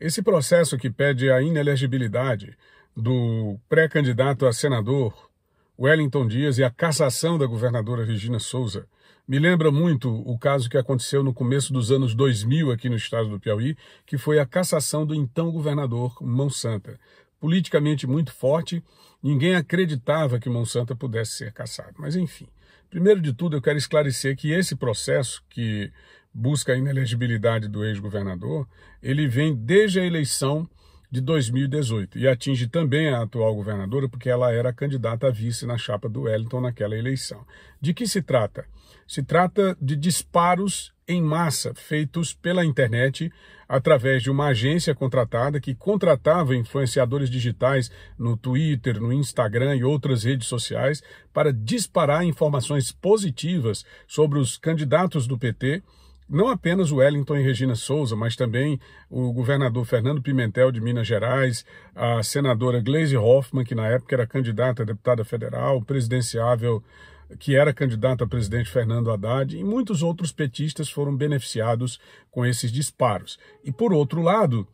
Esse processo que pede a inelegibilidade do pré-candidato a senador Wellington Dias e a cassação da governadora Regina Souza me lembra muito o caso que aconteceu no começo dos anos 2000 aqui no estado do Piauí, que foi a cassação do então governador Monsanta. Politicamente muito forte, ninguém acreditava que Monsanta pudesse ser cassado. Mas enfim, primeiro de tudo eu quero esclarecer que esse processo que busca a inelegibilidade do ex-governador, ele vem desde a eleição de 2018 e atinge também a atual governadora, porque ela era candidata a vice na chapa do Wellington naquela eleição. De que se trata? Se trata de disparos em massa feitos pela internet através de uma agência contratada que contratava influenciadores digitais no Twitter, no Instagram e outras redes sociais para disparar informações positivas sobre os candidatos do PT não apenas o Wellington e Regina Souza, mas também o governador Fernando Pimentel de Minas Gerais, a senadora Gleisi Hoffmann, que na época era candidata a deputada federal, presidenciável, que era candidata a presidente Fernando Haddad, e muitos outros petistas foram beneficiados com esses disparos. E por outro lado,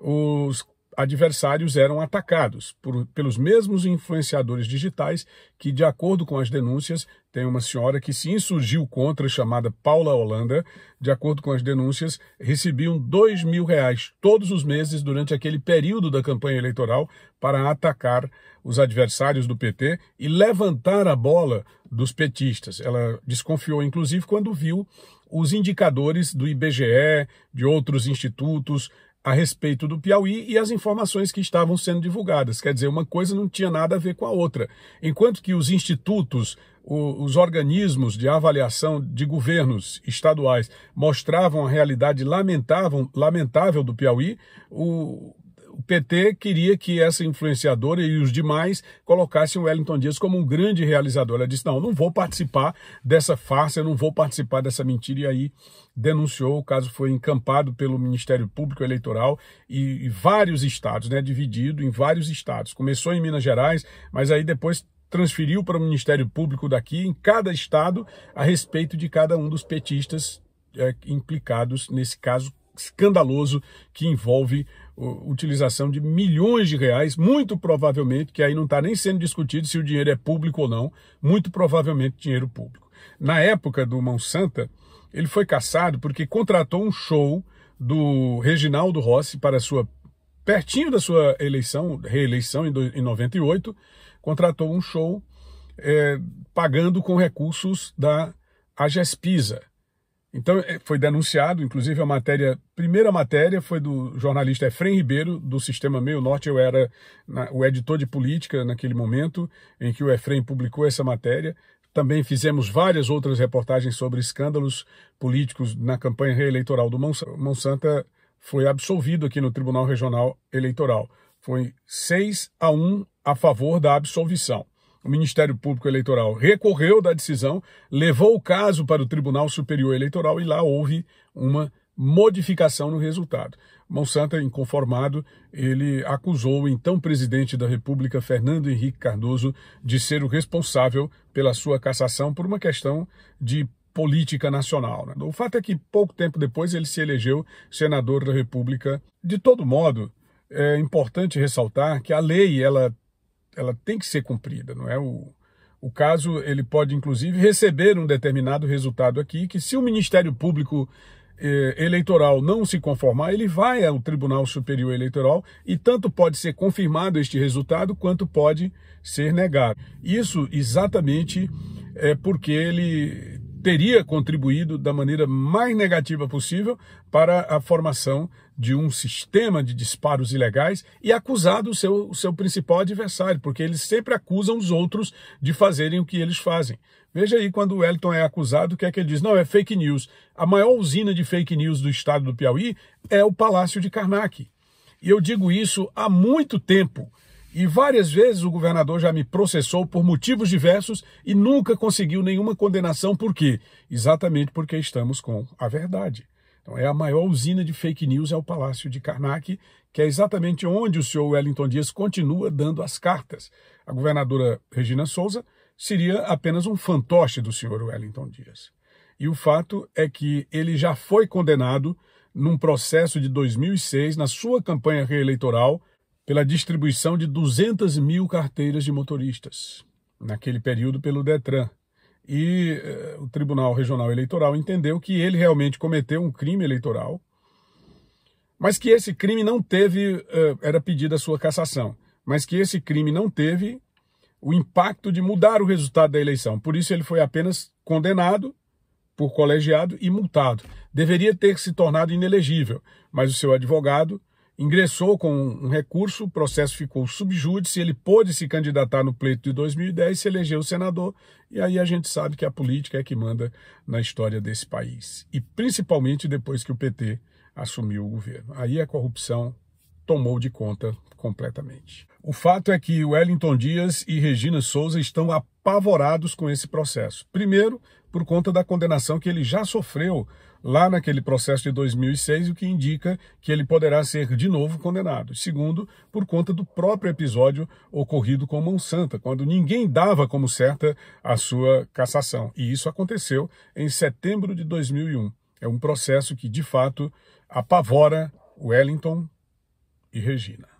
os adversários eram atacados por, pelos mesmos influenciadores digitais que, de acordo com as denúncias, tem uma senhora que se insurgiu contra, chamada Paula Holanda, de acordo com as denúncias, recebiam dois mil reais todos os meses durante aquele período da campanha eleitoral para atacar os adversários do PT e levantar a bola dos petistas. Ela desconfiou, inclusive, quando viu os indicadores do IBGE, de outros institutos, a respeito do Piauí e as informações que estavam sendo divulgadas. Quer dizer, uma coisa não tinha nada a ver com a outra. Enquanto que os institutos, os organismos de avaliação de governos estaduais mostravam a realidade lamentável, lamentável do Piauí, o o PT queria que essa influenciadora e os demais colocassem o Wellington Dias como um grande realizador. Ela disse: não, não vou participar dessa farsa, eu não vou participar dessa mentira. E aí denunciou, o caso foi encampado pelo Ministério Público Eleitoral e, e vários estados, né, dividido em vários estados. Começou em Minas Gerais, mas aí depois transferiu para o Ministério Público daqui, em cada estado, a respeito de cada um dos petistas é, implicados nesse caso escandaloso que envolve utilização de milhões de reais, muito provavelmente, que aí não está nem sendo discutido se o dinheiro é público ou não, muito provavelmente dinheiro público. Na época do Mão Santa, ele foi caçado porque contratou um show do Reginaldo Rossi para sua pertinho da sua eleição, reeleição em 98, contratou um show é, pagando com recursos da Agespisa então é, foi denunciado, inclusive a matéria, primeira matéria foi do jornalista Efrem Ribeiro, do Sistema Meio Norte, eu era na, o editor de política naquele momento em que o Efrem publicou essa matéria. Também fizemos várias outras reportagens sobre escândalos políticos na campanha reeleitoral do Monsanto. foi absolvido aqui no Tribunal Regional Eleitoral. Foi 6 a 1 a favor da absolvição o Ministério Público Eleitoral recorreu da decisão, levou o caso para o Tribunal Superior Eleitoral e lá houve uma modificação no resultado. Monsanto, é inconformado, ele acusou o então presidente da República, Fernando Henrique Cardoso, de ser o responsável pela sua cassação por uma questão de política nacional. Né? O fato é que pouco tempo depois ele se elegeu senador da República. De todo modo, é importante ressaltar que a lei ela ela tem que ser cumprida, não é? O, o caso, ele pode inclusive receber um determinado resultado aqui, que se o Ministério Público eh, Eleitoral não se conformar, ele vai ao Tribunal Superior Eleitoral e tanto pode ser confirmado este resultado quanto pode ser negado. Isso exatamente é porque ele teria contribuído da maneira mais negativa possível para a formação de um sistema de disparos ilegais e acusado o seu, o seu principal adversário, porque eles sempre acusam os outros de fazerem o que eles fazem. Veja aí quando o Wellington é acusado, o que é que ele diz? Não, é fake news. A maior usina de fake news do estado do Piauí é o Palácio de Karnak. E eu digo isso há muito tempo. E várias vezes o governador já me processou por motivos diversos e nunca conseguiu nenhuma condenação. Por quê? Exatamente porque estamos com a verdade. Então, é a maior usina de fake news, é o Palácio de Karnak, que é exatamente onde o senhor Wellington Dias continua dando as cartas. A governadora Regina Souza seria apenas um fantoche do senhor Wellington Dias. E o fato é que ele já foi condenado num processo de 2006, na sua campanha reeleitoral, pela distribuição de 200 mil carteiras de motoristas, naquele período pelo Detran e eh, o Tribunal Regional Eleitoral entendeu que ele realmente cometeu um crime eleitoral, mas que esse crime não teve, eh, era pedido a sua cassação, mas que esse crime não teve o impacto de mudar o resultado da eleição. Por isso ele foi apenas condenado por colegiado e multado. Deveria ter se tornado inelegível, mas o seu advogado ingressou com um recurso, o processo ficou subjúdice, ele pôde se candidatar no pleito de 2010, se elegeu senador, e aí a gente sabe que a política é que manda na história desse país. E principalmente depois que o PT assumiu o governo. Aí a é corrupção tomou de conta completamente. O fato é que Wellington Dias e Regina Souza estão apavorados com esse processo. Primeiro, por conta da condenação que ele já sofreu lá naquele processo de 2006, o que indica que ele poderá ser de novo condenado. Segundo, por conta do próprio episódio ocorrido com Monsanta, quando ninguém dava como certa a sua cassação. E isso aconteceu em setembro de 2001. É um processo que, de fato, apavora Wellington e Regina.